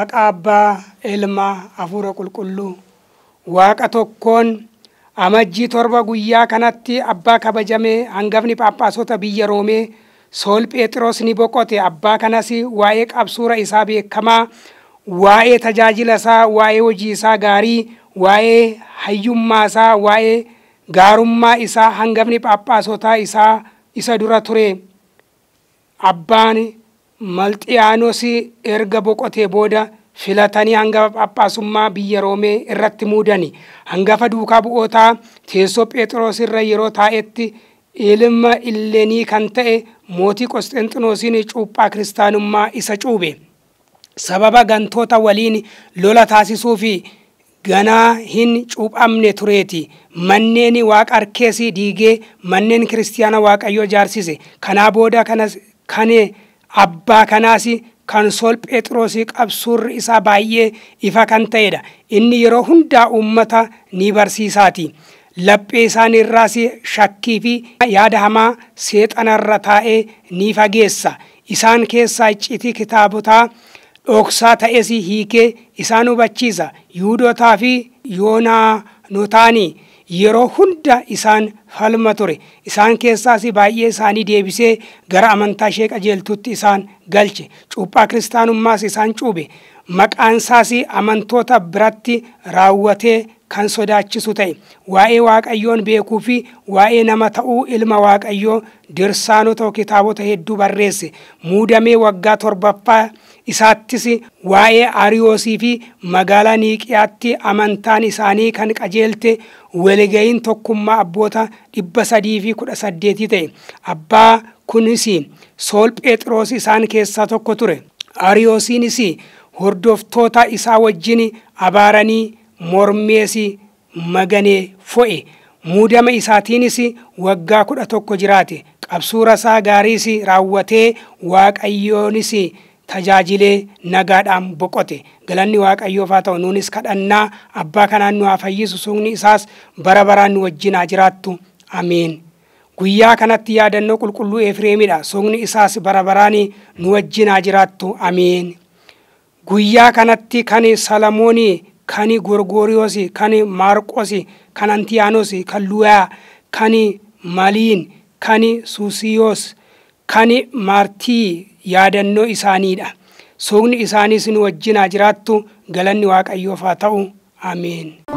maqaa abbaa ilmaa hafuura qulqulluu waaqa tokkoon amajjii torba guyyaa kanatti abbaa kabajamee hangafni paphaasota biyya roomee sool phexros ni boqote abbaa kanas waa'ee qabsuura isaa beekamaa waa'ee tajaajila isaa waa'ee hojii isaa gaarii waa'ee hayyummaa isaa waa'ee gaarummaa isaa hangafni phaaphaasota isaa isa dura ture abbaan malxiyaanos erga boqotee booda filatanii hangafa paphaasummaa biyya roomee irratti muudani hangafa duukaa bu'ootaa teessoo phexros irra yeroo taa'etti ilma illeenii kan ta'e mootii qosxenxinoosiin cuuphaa kiristaanummaa isa cuube sababa gantoota waliin lola taasisuu fi ganaa hin cuuphamne tureeti manneen waaqa arkees diigee manneen kiristiyaana waaqayyoo jaarsise kanaa booda kanas kanee abbaa kanaas kansool phexrosii qabsuur isaa baay'ee ifa kan ta'edha inni yeroo hundaa uummata ni barsiisaati laphee isaan irraas shakkii fi yaada hamaa seexanarra taa'ee ni fageessa isaan keessaa iccitii kitaabotaa dhoksaa ta'es hiikee isaan hubachiisa yuudotaa fi yoonaanotaanii yeroo hunda isaan falma ture isaan keessaas baay'ee isaanii deebisee gara amantaa ishee qajeeltutti isaan galche cuphaa kiristaanummaas isaan cuube maqaansaas amantoota biratti raawwatee kan sodaachisu ta'e waa'ee waaqayyoon beekuu fi waa'ee nama ta'uu ilma waaqayyoo dirsaanota kitaabota hedduu barreesse muudamee waggaa torbaffaa isaattis waa'ee ariyoosii fi magaalaa niiqiyaatti amantaan isaanii kan qajeelte waliga'iin tokkummaa abboota dhibba sadii fi ta'e abbaa kunis sool phexroos isaan keessaa tokko ture ariyoosiinis hordoftoota isaa wajjin abaaranii mormees maganee fo'e muudama isaatiinis waggaa kudha tokko jiraate qabsuura isaa gaariis raawwatee waaqayyoonis tajaajilee nagaadhaan boqote galanni waaqayyoofaa ta'u nuunis kadhannaa abbaa kanaan nu haa fayyisu suuqni isaas bara baraan nu wajjinaa jiraattu amiin. guyyaa kanatti yaadannoo qulqulluu efreemidha Sugni isaas bara baraan nu wajjinaa jiraattu amiin. guyyaa kanatti kan salamoonii kan gorgoriyoos kan maarqos kan antiyaanos kan luyaa kan maliin kan suusiyoos kan maartii yaadannoo isaaniidha suuqni isaanii sin wajjinaa jiraattu galanni waaqayyoof haa ta'u ameen